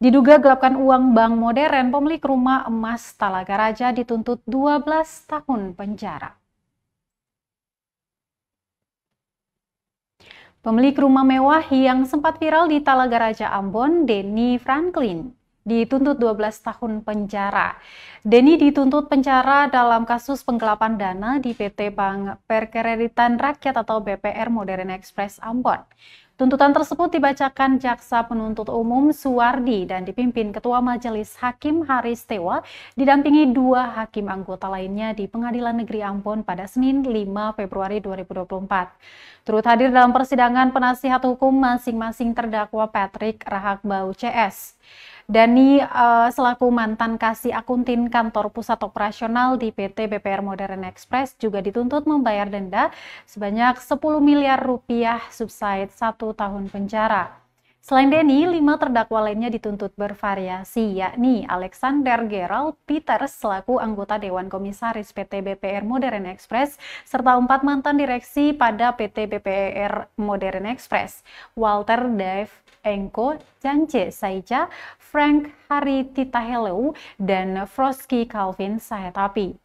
Diduga gelapkan uang bank modern, pemilik rumah emas Talaga Raja dituntut 12 tahun penjara. Pemilik rumah mewah yang sempat viral di Talaga Raja Ambon, Denny Franklin, dituntut 12 tahun penjara. Denny dituntut penjara dalam kasus penggelapan dana di PT Bank Perkreditan Rakyat atau BPR Modern Express Ambon. Tuntutan tersebut dibacakan Jaksa Penuntut Umum Suwardi dan dipimpin Ketua Majelis Hakim Haris Tewa didampingi dua hakim anggota lainnya di Pengadilan Negeri Ambon pada Senin 5 Februari 2024. Turut hadir dalam persidangan penasihat hukum masing-masing terdakwa Patrick Rahakbau CS. Dani uh, selaku mantan kasih akuntin kantor pusat operasional di PT BPR Modern Express juga dituntut membayar denda sebanyak 10 miliar rupiah subside satu tahun penjara. Selain Denny, lima terdakwa lainnya dituntut bervariasi, yakni Alexander Gerald Peters selaku anggota Dewan Komisaris PT BPR Modern Express, serta empat mantan direksi pada PT BPR Modern Express, Walter Dave Enko, Jance Saija, Frank Hari Titahelu, dan Frosky Calvin Sahetapi.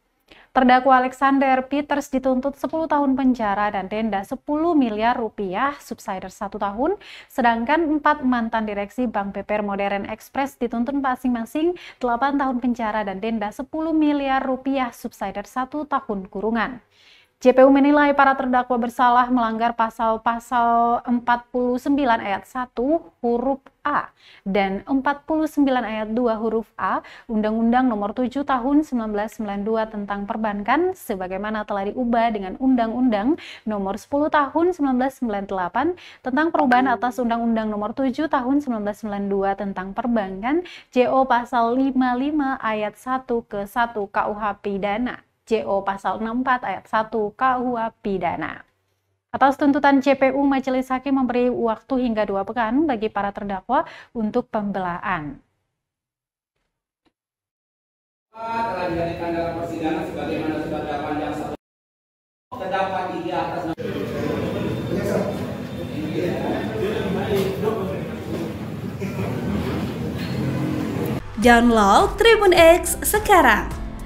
Terdakwa Alexander Peters dituntut 10 tahun penjara dan denda 10 miliar rupiah, subsider 1 tahun, sedangkan 4 mantan direksi Bank BPR Modern Express dituntut masing-masing 8 tahun penjara dan denda 10 miliar rupiah, subsider 1 tahun kurungan. JPU menilai para terdakwa bersalah melanggar pasal-pasal 49 ayat 1 huruf A dan 49 ayat 2 huruf A Undang-Undang Nomor 7 Tahun 1992 tentang Perbankan sebagaimana telah diubah dengan Undang-Undang Nomor 10 Tahun 1998 tentang perubahan atas Undang-Undang Nomor 7 Tahun 1992 tentang Perbankan JO pasal 55 ayat 1 ke 1 KUH pidana. JO pasal 64 ayat 1 KUA pidana. Atas tuntutan JPU, Majelis Hakim memberi waktu hingga dua pekan bagi para terdakwa untuk pembelaan. Telah dijadikan dalam persidangan sebagaimana sudah yang terdapat di atas Download Tribun X sekarang